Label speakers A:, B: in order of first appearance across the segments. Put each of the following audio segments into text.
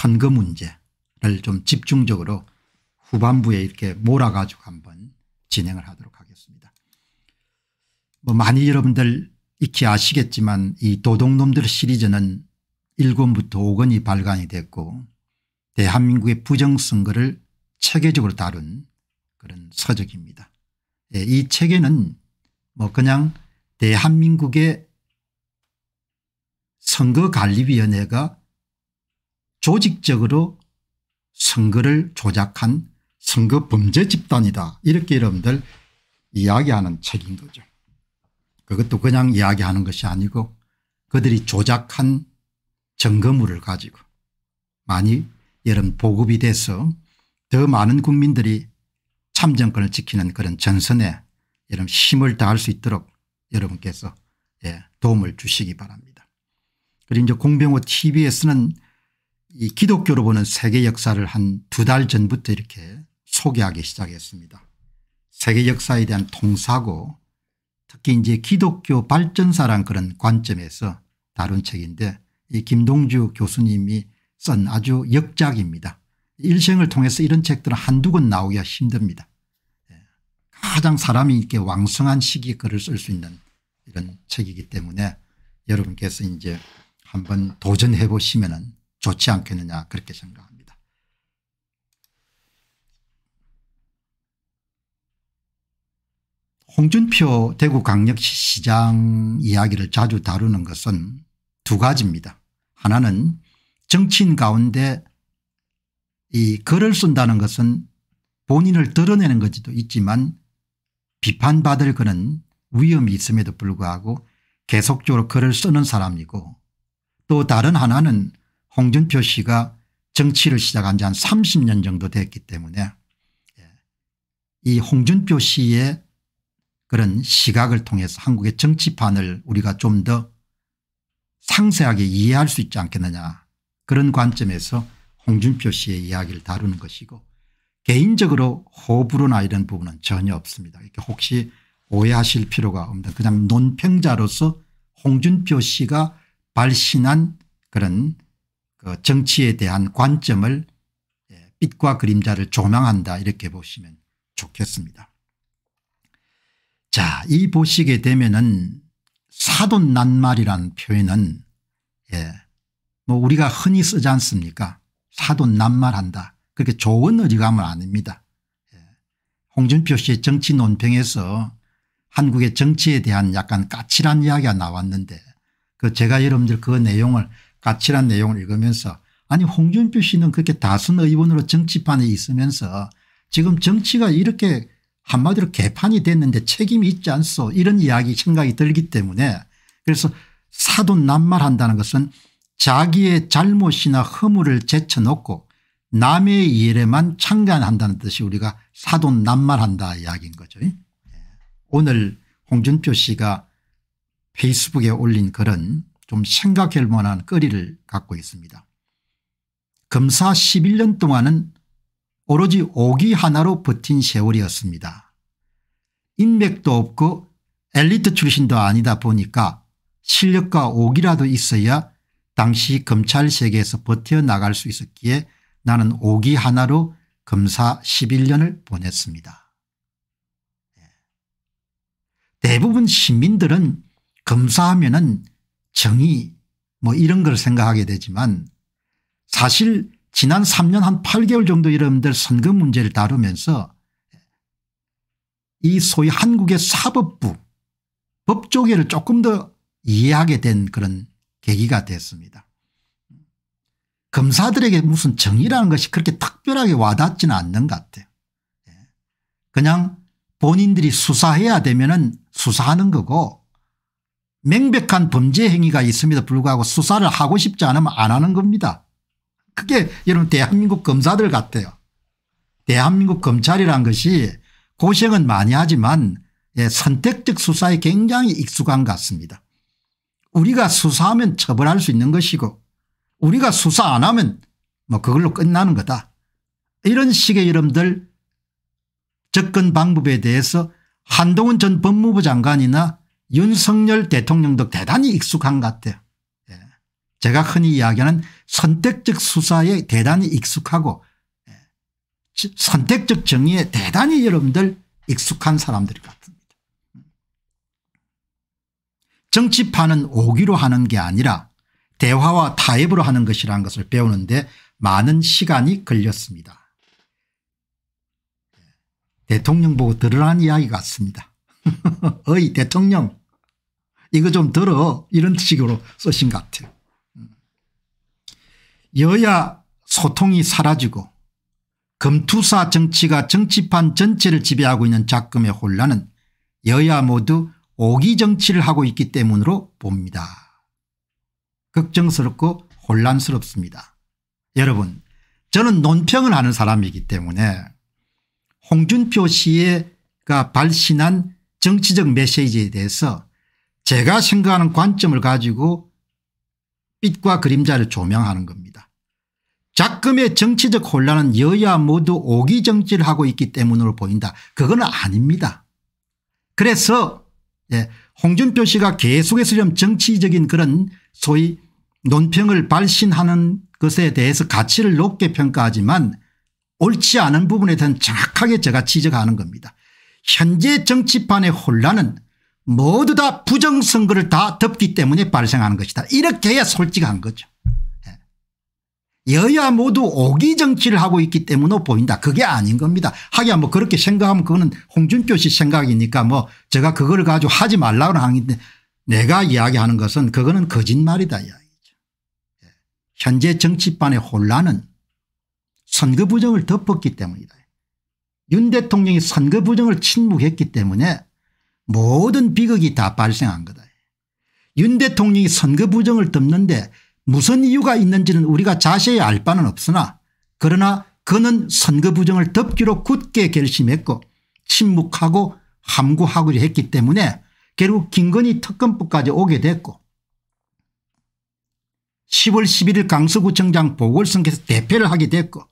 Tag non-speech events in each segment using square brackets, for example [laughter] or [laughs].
A: 선거 문제를 좀 집중적으로 후반부에 이렇게 몰아가지고 한번 진행을 하도록 하겠습니다. 뭐 많이 여러분들 익히 아시겠지만 이 도둑놈들 시리즈는 1권부터 5권이 발간이 됐고 대한민국의 부정선거를 체계적으로 다룬 그런 서적입니다. 예, 이 책에는 뭐 그냥 대한민국의 선거관리위원회가 조직적으로 선거를 조작한 선거 범죄 집단이다 이렇게 여러분들 이야기하는 책인 거죠. 그것도 그냥 이야기하는 것이 아니고 그들이 조작한 점거물을 가지고 많이 여름 보급이 돼서 더 많은 국민들이 참정권을 지키는 그런 전선에 여러 힘을 다할 수 있도록 여러분께서 예, 도움을 주시기 바랍니다. 그리고 이제 공병호 tv에서는 이 기독교로 보는 세계 역사를 한 두 달 전부터 이렇게 소개하기 시작했습니다. 세계 역사에 대한 통사고 특히 이제 기독교 발전사란 그런 관점에서 다룬 책인데 이 김동주 교수님이 쓴 아주 역작입니다. 일생을 통해서 이런 책들은 한두 권 나오기가 힘듭니다. 예, 가장 사람이 이렇게 왕성한 시기에 글을 쓸 수 있는 이런 책이기 때문에 여러분께서 이제 한번 도전해 보시면 좋지 않겠느냐 그렇게 생각합니다. 홍준표 대구광역시장 이야기를 자주 다루는 것은 두 가지입니다. 하나는 정치인 가운데 이 글을 쓴다는 것은 본인을 드러내는 것도 있지만 비판받을 그는 위험이 있음에도 불구하고 계속적으로 글을 쓰는 사람이고 또 다른 하나는 홍준표 씨가 정치를 시작한 지 한 30년 정도 됐기 때문에 예, 이 홍준표 씨의 그런 시각을 통해서 한국의 정치판을 우리가 좀 더 상세하게 이해할 수 있지 않겠느냐 그런 관점에서 홍준표 씨의 이야기를 다루는 것이고 개인적으로 호불호나 이런 부분은 전혀 없습니다. 이렇게 혹시 오해하실 필요가 없는 그냥 논평자로서 홍준표 씨가 발신한 그런 그 정치에 대한 관점을 예, 빛과 그림자를 조명한다 이렇게 보시면 좋겠습니다. 자, 이 보시게 되면은 사돈난말이라는 표현은 예, 뭐 우리가 흔히 쓰지 않습니까? 사돈난말한다. 그렇게 좋은 어리감은 아닙니다. 예. 홍준표 씨의 정치 논평에서 한국의 정치에 대한 약간 까칠한 이야기가 나왔는데 그 제가 여러분들 그 내용을 가치란 내용을 읽으면서 아니 홍준표 씨는 그렇게 다선 의원으로 정치판에 있으면서 지금 정치가 이렇게 한마디로 개판이 됐는데 책임이 있지 않소 이런 이야기 생각이 들기 때문에 그래서 사돈 낱말한다는 것은 자기의 잘못이나 허물을 제쳐놓고 남의 일에만참간한다는 뜻이 우리가 사돈 낱말한다 이야기인 거죠. 예. 오늘 홍준표 씨가 페이스북에 올린 글은 좀 생각할 만한 거리를 갖고 있습니다. 검사 11년 동안은 오로지 오기 하나로 버틴 세월이었습니다. 인맥도 없고 엘리트 출신도 아니다 보니까 실력과 오기라도 있어야 당시 검찰 세계에서 버텨나갈 수 있었기에 나는 오기 하나로 검사 11년을 보냈습니다. 예. 대부분 시민들은 검사하면 은 정의 뭐 이런 걸 생각하게 되지만 사실 지난 3년 한 8개월 정도 여러분들 선거 문제를 다루면서 이 소위 한국의 사법부 법조계를 조금 더 이해하게 된 그런 계기가 됐습니다. 검사들에게 무슨 정의라는 것이 그렇게 특별하게 와닿지는 않는 것 같아요. 예. 그냥 본인들이 수사해야 되면 수사하는 거고 명백한 범죄 행위가 있음에도 불구하고 수사를 하고 싶지 않으면 안 하는 겁니다. 그게 여러분 대한민국 검사들 같아요. 대한민국 검찰이란 것이 고생은 많이 하지만 예, 선택적 수사에 굉장히 익숙한 것 같습니다. 우리가 수사하면 처벌할 수 있는 것이고 우리가 수사 안 하면 뭐 그걸로 끝나는 거다. 이런 식의 여러분들 접근 방법에 대해서 한동훈 전 법무부 장관이나 윤석열 대통령도 대단히 익숙한 것 같아요. 예. 제가 흔히 이야기하는 선택적 수사에 대단히 익숙하고 예. 선택적 정의에 대단히 여러분들 익숙한 사람들 같습니다. 음. 정치판은 오기로 하는 게 아니라 대화와 타협으로 하는 것이라는 것을 배우는데 많은 시간이 걸렸습니다. 예. 대통령 보고 들으라는 이야기 같습니다. [laughs] 어이 대통령 이거 좀 들어 이런 식으로 쓰신 것 같아요. 음. 여야 소통이 사라지고 검투사 정치가 정치판 전체를 지배하고 있는 작금의 혼란은 여야 모두 오기 정치를 하고 있기 때문으로 봅니다. 걱정스럽고 혼란스럽습니다. 여러분 저는 논평을 하는 사람이기 때문에 홍준표 시가 발신한 정치적 메시지에 대해서 제가 생각하는 관점을 가지고 빛과 그림자를 조명하는 겁니다. 작금의 정치적 혼란은 여야 모두 오기 정치를 하고 있기 때문으로 보인다. 그건 아닙니다. 그래서 예, 홍준표 씨가 계속해서 좀 정치적인 그런 소위 논평을 발신하는 것에 대해서 가치를 높게 평가하지만 옳지 않은 부분에 대한 정확하게 제가 지적하는 겁니다. 현재 정치판의 혼란은 모두 다 부정선거를 다 덮기 때문에 발생하는 것이다. 이렇게 해야 솔직한 거죠. 예. 여야 모두 오기 정치를 하고 있기 때문에 보인다. 그게 아닌 겁니다. 하기야 뭐 그렇게 생각하면 그거는 홍준표 씨 생각이니까 뭐 제가 그걸 가지고 하지 말라고 하는데 내가 이야기하는 것은 그거는 거짓말이다 이야기죠. 예. 현재 정치판의 혼란은 선거 부정을 덮었기 때문이다. 윤 대통령이 선거 부정을 침묵했기 때문에 모든 비극이 다 발생한 거다. 윤 대통령이 선거 부정을 덮는데 무슨 이유가 있는지는 우리가 자세히 알 바는 없으나 그러나 그는 선거 부정을 덮기로 굳게 결심했고 침묵하고 함구하고 했기 때문에 결국 김건희 특검법까지 오게 됐고 10월 11일 강서구청장 보궐선거에서 대패를 하게 됐고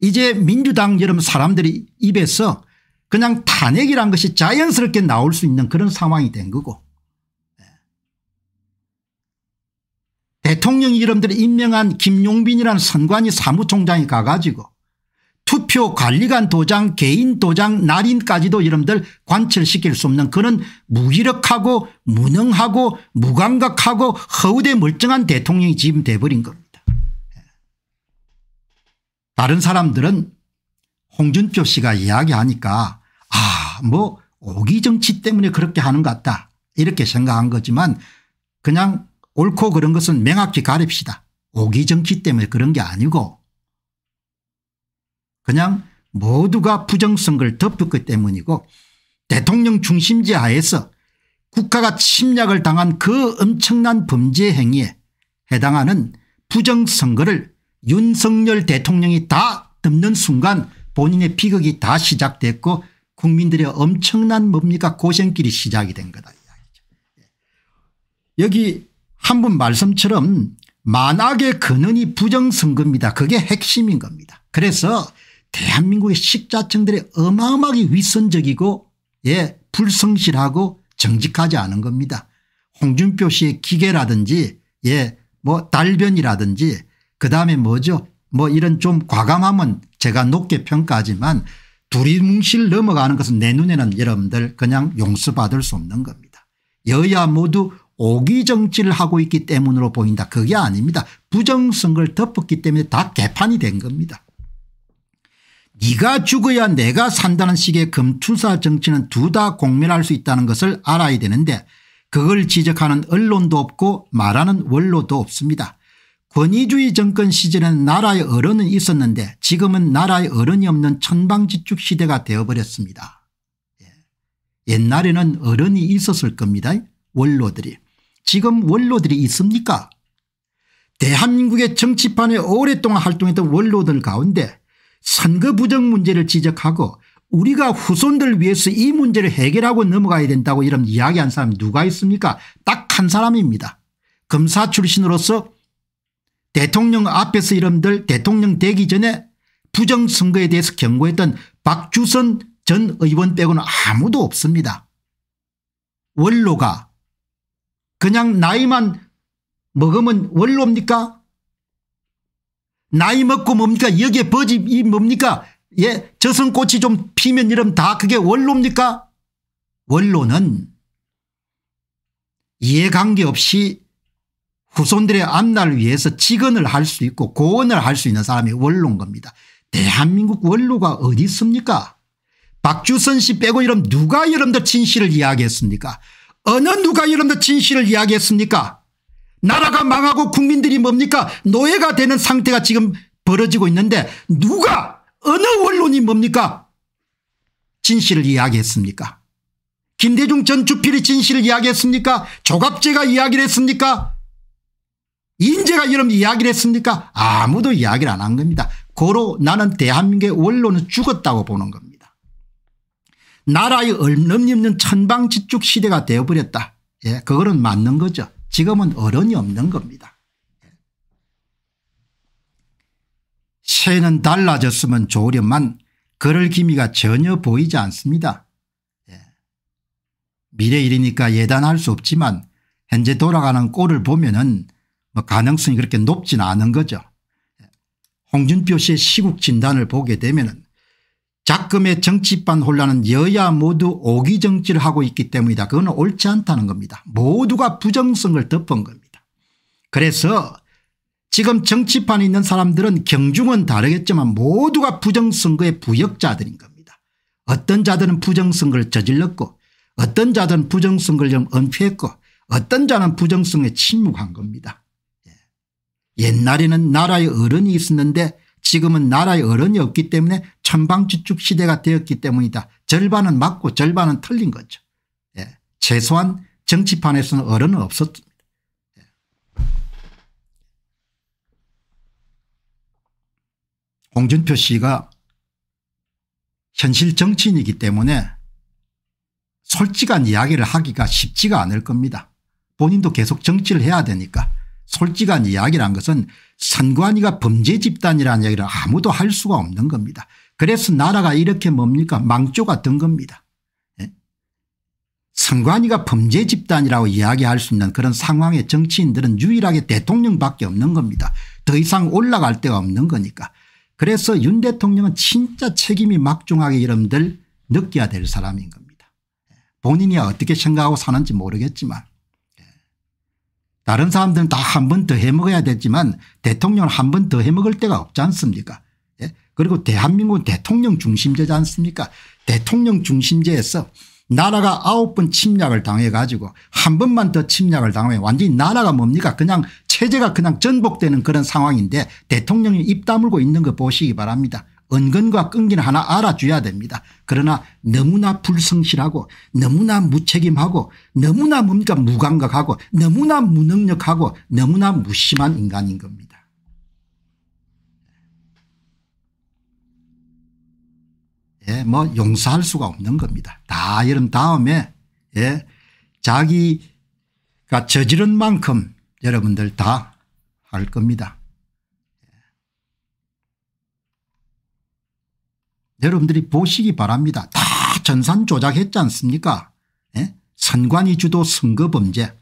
A: 이제 민주당 여러분 사람들이 입에서 그냥 탄핵이란 것이 자연스럽게 나올 수 있는 그런 상황이 된 거고 예. 대통령 이름들을 임명한 김용빈이라는 선관위 사무총장이 가가지고 투표 관리관 도장 개인 도장 날인까지도 이름들 관철시킬 수 없는 그런 무기력하고 무능하고 무감각하고 허우대 멀쩡한 대통령이 지금 돼버린 겁니다. 예. 다른 사람들은 홍준표 씨가 이야기하니까 아 뭐 오기 정치 때문에 그렇게 하는 것 같다 이렇게 생각한 거지만 그냥 옳고 그런 것은 명확히 가립시다. 오기 정치 때문에 그런 게 아니고 그냥 모두가 부정선거를 덮었기 때문이고 대통령 중심제 하에서 국가가 침략을 당한 그 엄청난 범죄 행위에 해당하는 부정선거를 윤석열 대통령이 다 덮는 순간 본인의 비극이 다 시작됐고 국민들의 엄청난 뭡니까 고생길이 시작이 된 거다. 예. 여기 한 분 말씀처럼 만악의 근원이 부정선거입니다. 그게 핵심인 겁니다. 그래서 대한민국의 식자층들의 어마어마하게 위선적이고 예 불성실하고 정직하지 않은 겁니다. 홍준표 씨의 기계라든지 예뭐 달변이라든지 그다음에 뭐죠 뭐 이런 좀 과감함은 제가 높게 평가하지만 두리뭉실 넘어가는 것은 내 눈에는 여러분들 그냥 용서받을 수 없는 겁니다. 여야 모두 오기 정치를 하고 있기 때문으로 보인다. 그게 아닙니다. 부정선거를 덮었기 때문에 다 개판이 된 겁니다. 네가 죽어야 내가 산다는 식의 금투사 정치는 둘 다 공멸할 수 있다는 것을 알아야 되는데 그걸 지적하는 언론도 없고 말하는 원로도 없습니다. 권위주의 정권 시절에는 나라의 어른은 있었는데 지금은 나라의 어른이 없는 천방지축 시대가 되어버렸습니다. 예. 옛날에는 어른이 있었을 겁니다. 원로들이. 지금 원로들이 있습니까? 대한민국의 정치판에 오랫동안 활동했던 원로들 가운데 선거 부정 문제를 지적하고 우리가 후손들 위해서 이 문제를 해결하고 넘어가야 된다고 이런 이야기한 사람이 누가 있습니까? 딱 한 사람입니다. 검사 출신으로서 대통령 앞에서 이름들 대통령 되기 전에 부정선거에 대해서 경고했던 박주선 전 의원 빼고는 아무도 없습니다. 원로가 그냥 나이만 먹으면 원로입니까 나이 먹고 뭡니까 여기에 버집이 뭡니까 예 저승꽃이 좀 피면 이름 다 그게 원로입니까 원로는 이해관계없이 후손들의 앞날을 위해서 직언을 할 수 있고 고언을 할 수 있는 사람이 원로인 겁니다. 대한민국 원로가 어디 있습니까? 박주선 씨 빼고 여러분 누가 여러분들 진실을 이야기했습니까? 어느 누가 여러분들 진실을 이야기했습니까? 나라가 망하고 국민들이 뭡니까? 노예가 되는 상태가 지금 벌어지고 있는데 누가 어느 원론이 뭡니까? 진실을 이야기했습니까? 김대중 전 주필이 진실을 이야기했습니까? 조갑제가 이야기를 했습니까? 인재가 여러분 이야기를 했습니까 아무도 이야기를 안 한 겁니다. 고로 나는 대한민국의 원로는 죽었다고 보는 겁니다. 나라의 얼넘없는 천방지축 시대가 되어버렸다. 예, 그거는 맞는 거죠. 지금은 어른이 없는 겁니다. 새는 달라졌으면 좋으련만 그럴 기미가 전혀 보이지 않습니다. 예. 미래 일이니까 예단할 수 없지만 현재 돌아가는 꼴을 보면 은뭐 가능성이 그렇게 높진 않은 거죠. 홍준표 씨의 시국 진단을 보게 되면 작금의 정치판 혼란은 여야 모두 오기 정치를 하고 있기 때문이다. 그건 옳지 않다는 겁니다. 모두가 부정성을 덮은 겁니다. 그래서 지금 정치판에 있는 사람들은 경중은 다르겠지만 모두가 부정선거의 부역자들인 겁니다. 어떤 자들은 부정선거를 저질렀고 어떤 자들은 부정선거를 좀 은폐했고 어떤 자는 부정성에 침묵한 겁니다. 옛날에는 나라의 어른이 있었는데 지금은 나라의 어른이 없기 때문에 천방지축 시대가 되었기 때문이다. 절반은 맞고 절반은 틀린 거죠. 예. 최소한 정치판에서는 어른은 없었습니다. 예. 홍준표 씨가 현실 정치인이기 때문에 솔직한 이야기를 하기가 쉽지가 않을 겁니다. 본인도 계속 정치를 해야 되니까. 솔직한 이야기란 것은 선관위가 범죄 집단이라는 이야기를 아무도 할 수가 없는 겁니다. 그래서 나라가 이렇게 뭡니까 망조가 된 겁니다. 예? 선관위가 범죄 집단이라고 이야기할 수 있는 그런 상황에 정치인들은 유일하게 대통령밖에 없는 겁니다. 더 이상 올라갈 데가 없는 거니까. 그래서 윤 대통령은 진짜 책임이 막중하게 여러분들 느껴야 될 사람인 겁니다. 예. 본인이 어떻게 생각하고 사는지 모르겠지만 다른 사람들은 다 한 번 더 해먹어야 되지만 대통령은 한 번 더 해먹을 때가 없지 않습니까 예? 그리고 대한민국은 대통령 중심제지 않습니까 대통령 중심제에서 나라가 아홉 번 침략을 당해 가지고 한 번만 더 침략을 당하면 완전히 나라가 뭡니까 그냥 체제가 그냥 전복되는 그런 상황인데 대통령이 입 다물고 있는 거 보시기 바랍니다. 은근과 끈기는 하나 알아줘야 됩니다. 그러나 너무나 불성실하고 너무나 무책임하고 너무나 뭡니까 무감각하고 너무나 무능력하고 너무나 무심한 인간인 겁니다. 예, 뭐 용서할 수가 없는 겁니다. 다 이런 다음에 예, 자기가 저지른 만큼 여러분들 다 할 겁니다. 여러분들이 보시기 바랍니다. 다 전산 조작했지 않습니까 예? 선관위주도 선거범죄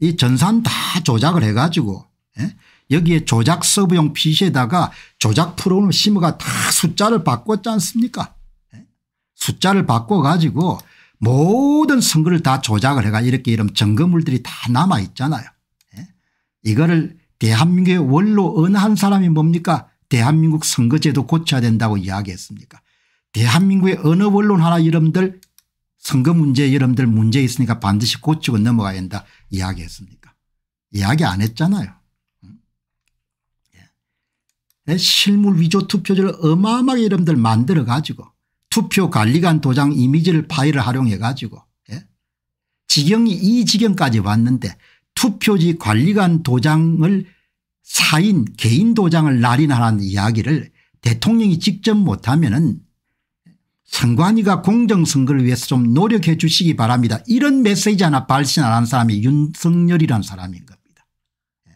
A: 이 전산 다 조작을 해가지고 예? 여기에 조작 서브용 PC에다가 조작 프로그램 심어가 다 숫자를 바꿨지 않습니까 예? 숫자를 바꿔가지고 모든 선거를 다 조작을 해가 이렇게 이런 증거물들이 다 남아있잖아요. 예? 이거를 대한민국의 원로 언한 사람이 뭡니까 대한민국 선거제도 고쳐야 된다고 이야기했습니까 대한민국의 어느 언론 하나 여러분들 선거 문제 여러분들 문제 있으니까 반드시 고치고 넘어가야 한다 이야기했습니까 이야기 안 했잖아요. 예. 예. 실물 위조 투표지를 어마어마하게 여러분들 만들어 가지고 투표관리관 도장 이미지를 파일을 활용해 가지고 예. 지경이 이 지경까지 왔는데 투표지 관리관 도장을 사인 개인 도장을 날인하라는 이야기를 대통령이 직접 못하면 은 선관위가 공정선거를 위해서 좀 노력해 주시기 바랍니다. 이런 메시지 하나 발신 안 한 사람이 윤석열이라는 사람인 겁니다. 예.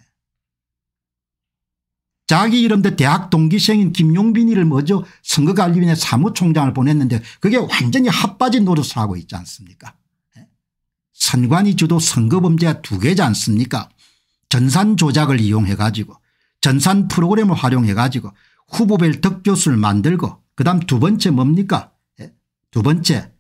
A: 자기 이름대 대학 동기생인 김용빈이를 먼저 선거관리위원회 사무총장을 보냈는데 그게 완전히 합빠진 노릇을 하고 있지 않습니까 예. 선관위 주도 선거범죄가 두 개지 않습니까 전산 조작을 이용해 가지고 전산 프로그램을 활용해 가지고 후보별 득표수를 만들고 그다음 두 번째 뭡니까 두 번째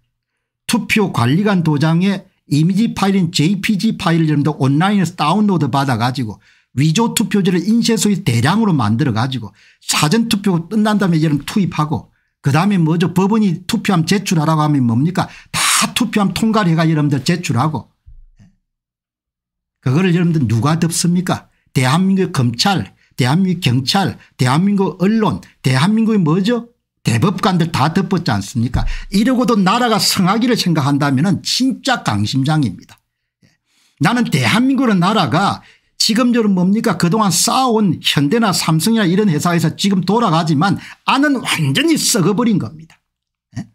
A: 투표관리관 도장에 이미지 파일인 jpg 파일을 여러분들 온라인에서 다운로드 받아 가지고 위조 투표지를 인쇄소에 대량으로 만들어 가지고 사전투표 끝난 다음에 여러분 투입하고 그다음에 뭐죠 법원이 투표함 제출하라고 하면 뭡니까 다 투표함 통과를 해가 여러분들 제출하고 그거를 여러분들 누가 덮습니까 대한민국 검찰 대한민국 경찰 대한민국 언론 대한민국의 뭐죠 대법관들 다 덮었지 않습니까 이러고도 나라가 성하기를 생각한다면 진짜 강심장입니다. 나는 대한민국의 나라가 지금처럼 뭡니까 그동안 쌓아온 현대나 삼성이나 이런 회사에서 지금 돌아가지만 안은 완전히 썩어버린 겁니다. 예?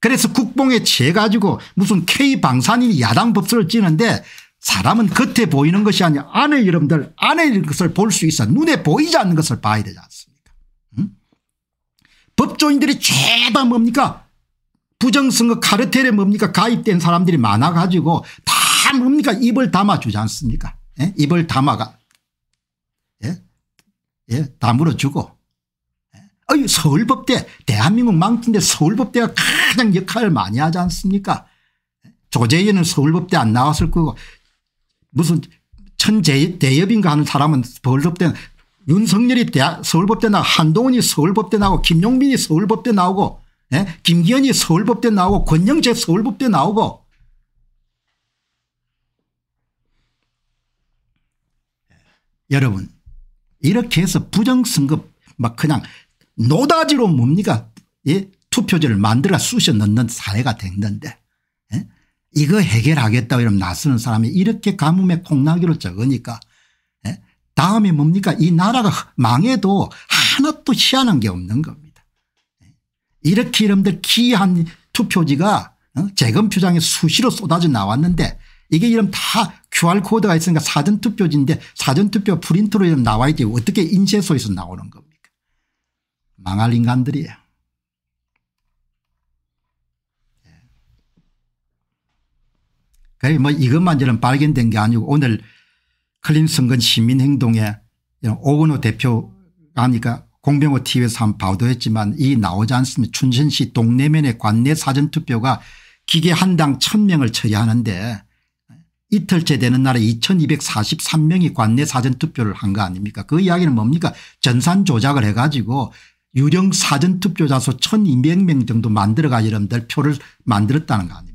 A: 그래서 국뽕에 취해 가지고 무슨 K방산이 야당 법서를 찌는데 사람은 겉에 보이는 것이 아니라 안에 여러분들 안에 있는 것을 볼 수 있어 눈에 보이지 않는 것을 봐야 되잖아 법조인들이 죄다 뭡니까 부정선거 카르텔에 뭡니까 가입된 사람들이 많아가지고 다 뭡니까 입을 담아주지 않습니까 예? 입을 담아가 예? 예? 다물어주고 아유 예? 서울법대 대한민국 망친데 서울법대가 가장 역할을 많이 하지 않습니까 예? 조재희는 서울법대 안 나왔을 거고 무슨 천대협인가 재 하는 사람은 서울법대는 윤석열이 대학, 서울법대 나 한동훈이 서울법대 나오고 김용민이 서울법대 나오고 예? 김기현이 서울법대 나오고 권영재 서울법대 나오고 예. 여러분 이렇게 해서 부정선거 막 그냥 노다지로 뭡니까 예? 투표지를 만들어 쑤셔 넣는 사례가 됐는데 예? 이거 해결하겠다 이러면 나서는 사람이 이렇게 가뭄에 콩나기로 적으니까 다음에 뭡니까 이 나라가 망해도 하나도 희한한 게 없는 겁니다. 이렇게 이름들 기이한 투표지가 어? 재검표장에 수시로 쏟아져 나왔는데 이게 이름 다 QR코드가 있으니까 사전투표지인데 사전투표 프린트로 이름 나와 있지 어떻게 인쇄소에서 나오는 겁니까 망할 인간들이에요. 예. 그래 뭐 이것만 저는 발견된 게 아니고 오늘 클린선건 시민행동에 오건호 대표아니까 공병호 TV에서 한 보도했지만 이 나오지 않습니까 춘천시 동네면의 관내 사전투표가 기계 한당 1000명을 처야하는데 이틀째 되는 날에 2243명이 관내 사전투표를 한 거 아닙니까 그 이야기는 뭡니까 전산 조작을 해가지고 유령 사전투표자수 1200명 정도 만들어가 여러분들 표를 만들었다는 거 아닙니까